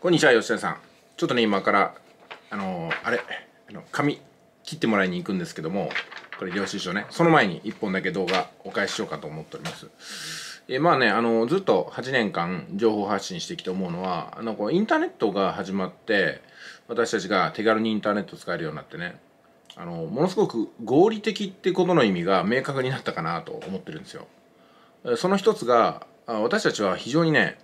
こんにちは吉田さんちょっとね今からあのー、あれあの髪切ってもらいに行くんですけどもこれ領収書ねその前に一本だけ動画お返ししようかと思っておりますえまあねあのずっと8年間情報発信してきて思うのはあのこうインターネットが始まって私たちが手軽にインターネット使えるようになってねあのものすごく合理的ってことの意味が明確になったかなと思ってるんですよその一つが私たちは非常にね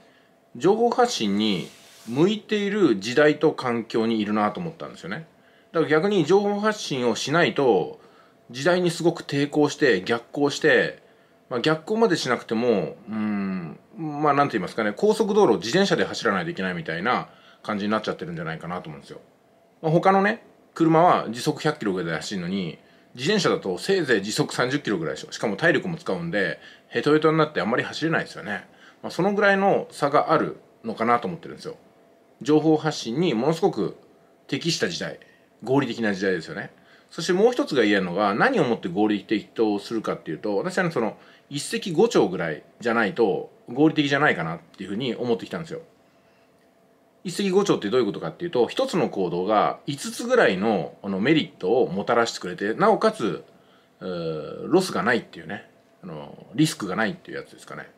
情報発信に向いている時代と環境にいるなと思ったんですよねだから逆に情報発信をしないと時代にすごく抵抗して逆行して、まあ、逆行までしなくてもうんまあなんて言いますかね高速道路を自転車で走らないといけないみたいな感じになっちゃってるんじゃないかなと思うんですよ、まあ、他のね車は時速100キロぐらいで走るのに自転車だとせいぜい時速30キロぐらいでしょしかも体力も使うんでヘトヘトになってあんまり走れないですよね、まあ、そのぐらいの差があるのかなと思ってるんですよ情報発信にものすごく適した時代合理的な時代ですよねそしてもう一つが言えるのが何をもって合理的とするかっていうと私はねその一石五鳥ぐらいじゃないと合理的じゃないかなっていうふうに思ってきたんですよ一石五鳥ってどういうことかっていうと一つの行動が5つぐらいのあのメリットをもたらしてくれてなおかつロスがないっていうねあのリスクがないっていうやつですかね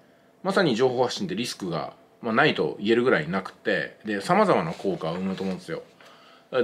まさに情報発信ってリスクがまあ、ないと言えるぐらいなくてで様々な効果を生むと思うんですよ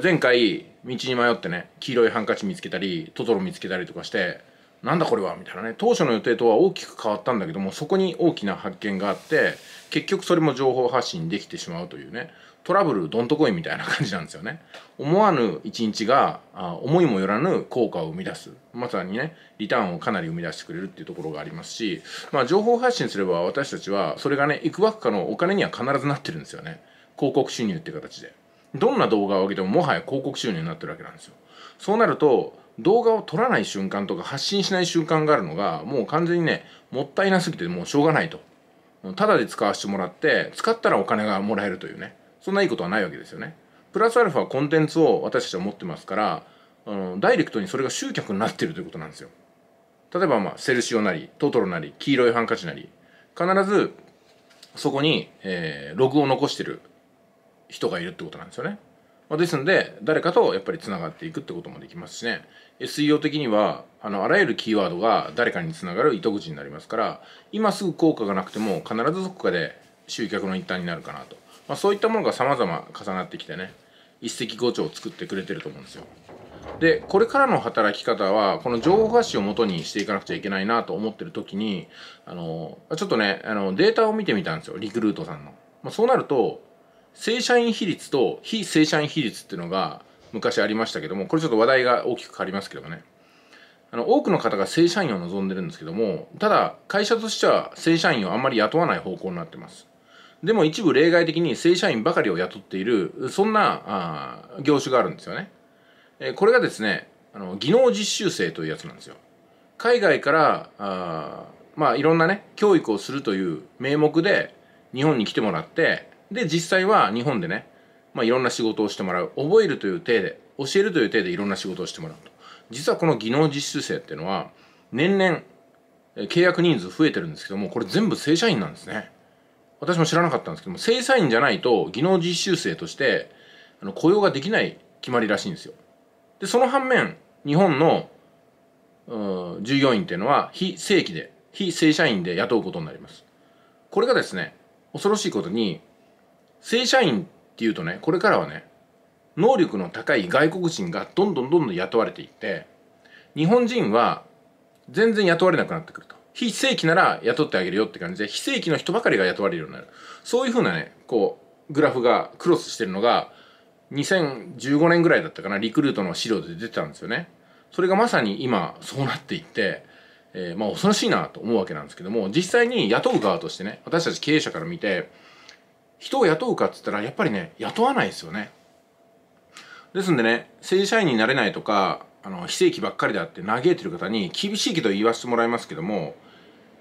前回道に迷ってね黄色いハンカチ見つけたりトトロ見つけたりとかしてなんだこれはみたいなね当初の予定とは大きく変わったんだけどもそこに大きな発見があって結局それも情報発信できてしまうというねトラブルどんとこいみたいな感じなんですよね思わぬ一日が思いもよらぬ効果を生み出すまさにねリターンをかなり生み出してくれるっていうところがありますしまあ情報発信すれば私たちはそれがねいくばくかのお金には必ずなってるんですよね広告収入っていう形でどんな動画を上げてももはや広告収入になってるわけなんですよそうなると動画を撮らない瞬間とか発信しない瞬間があるのがもう完全にねもったいなすぎてもうしょうがないとただで使わせてもらって使ったらお金がもらえるというねそんないいことはないわけですよねプラスアルファコンテンツを私たちは持ってますからあのダイレクトにそれが集客になってるということなんですよ例えばまあセルシオなりトトロなり黄色いハンカチなり必ずそこに、えー、ログを残してる人がいるってことなんですよねまあ、ですので誰かとやっぱりつながっていくってこともできますしね SEO 的にはあのあらゆるキーワードが誰かにつながる糸口になりますから今すぐ効果がなくても必ずどこかで集客の一端になるかなと、まあ、そういったものが様々重なってきてね一石五鳥を作ってくれてると思うんですよ。でこれからの働き方はこの情報発信をもとにしていかなくちゃいけないなと思ってる時にあのちょっとねあのデータを見てみたんですよリクルートさんの。まあ、そうなると正社員比率と非正社員比率っていうのが昔ありましたけどもこれちょっと話題が大きく変わりますけどもねあの多くの方が正社員を望んでるんですけどもただ会社としては正社員をあんまり雇わない方向になってますでも一部例外的に正社員ばかりを雇っているそんなあ業種があるんですよね、えー、これがですねあの技能実習生というやつなんですよ海外からあまあいろんなね教育をするという名目で日本に来てもらってで実際は日本でね、まあ、いろんな仕事をしてもらう覚えるという体で教えるという体でいろんな仕事をしてもらうと実はこの技能実習生っていうのは年々契約人数増えてるんですけどもこれ全部正社員なんですね私も知らなかったんですけども正社員じゃないと技能実習生としてあの雇用ができない決まりらしいんですよでその反面日本の従業員っていうのは非正規で非正社員で雇うことになりますこれがですね恐ろしいことに正社員っていうとねこれからはね能力の高い外国人がどんどんどんどん雇われていって日本人は全然雇われなくなってくると非正規なら雇ってあげるよって感じで非正規の人ばかりが雇われるようになるそういうふうなねこうグラフがクロスしてるのが2015年ぐらいだったかなリクルートの資料で出てたんですよねそれがまさに今そうなっていってえー、まあ恐ろしいなと思うわけなんですけども実際に雇う側としてね私たち経営者から見て人を雇うかっつったらやっぱりね雇わないですよねですんでね正社員になれないとかあの非正規ばっかりだって嘆いてる方に厳しいけど言わせてもらいますけども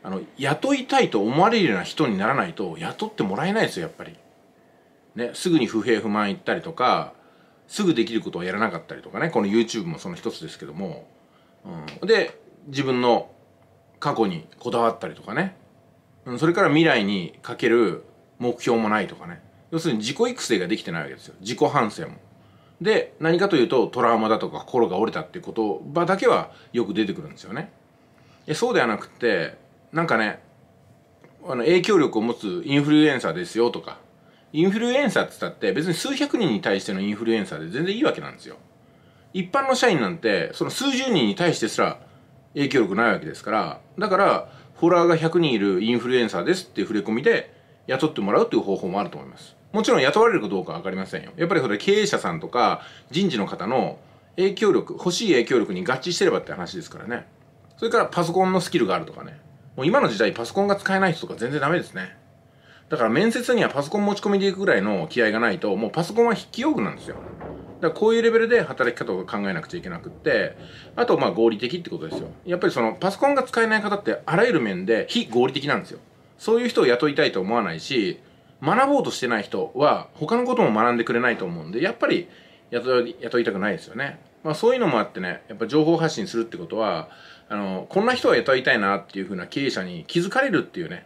あの雇いたいと思われるような人にならないと雇ってもらえないですよやっぱり、ね、すぐに不平不満言ったりとかすぐできることをやらなかったりとかねこの YouTube もその一つですけども、うん、で自分の過去にこだわったりとかね、うん、それから未来にかける目標もないとかね要するに自己育成ができてないわけですよ自己反省もで何かというとトラウマだとか心が折れたっていう言葉だけはよく出てくるんですよねそうではなくてなんかねあの影響力を持つインフルエンサーですよとかインフルエンサーって言ったって別に数百人に対してのインフルエンサーで全然いいわけなんですよ一般の社員なんてその数十人に対してすら影響力ないわけですからだからフォロワーが100人いるインフルエンサーですっていう触れ込みで雇ってもらうという方法もあると思います。もちろん雇われるかどうか分かりませんよ。やっぱりそれ経営者さんとか人事の方の影響力、欲しい影響力に合致してればって話ですからね。それからパソコンのスキルがあるとかね。もう今の時代パソコンが使えない人とか全然ダメですね。だから面接にはパソコン持ち込みでいくぐらいの気合がないと、もうパソコンは筆記用具なんですよ。だからこういうレベルで働き方を考えなくちゃいけなくって、あとまあ合理的ってことですよ。やっぱりそのパソコンが使えない方ってあらゆる面で非合理的なんですよ。そういう人を雇いたいと思わないし学ぼうとしてない人は他のことも学んでくれないと思うんでやっぱり雇い雇いたくないですよね。まあ、そういうのもあってねやっぱ情報発信するってことはあのこんな人を雇いたいなっていうふうな経営者に気づかれるっていうね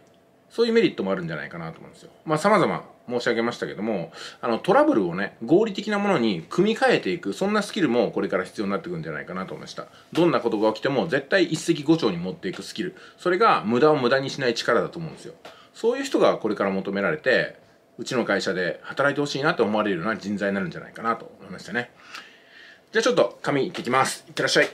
そういうメリットもあるんじゃないかなと思うんですよ。まあ、様々申し上げましたけども、あの、トラブルをね、合理的なものに組み替えていく、そんなスキルもこれから必要になってくるんじゃないかなと思いました。どんなことが起きても絶対一石五鳥に持っていくスキル。それが無駄を無駄にしない力だと思うんですよ。そういう人がこれから求められて、うちの会社で働いてほしいなと思われるような人材になるんじゃないかなと思いましたね。じゃあちょっと髪いってきます。いってらっしゃい。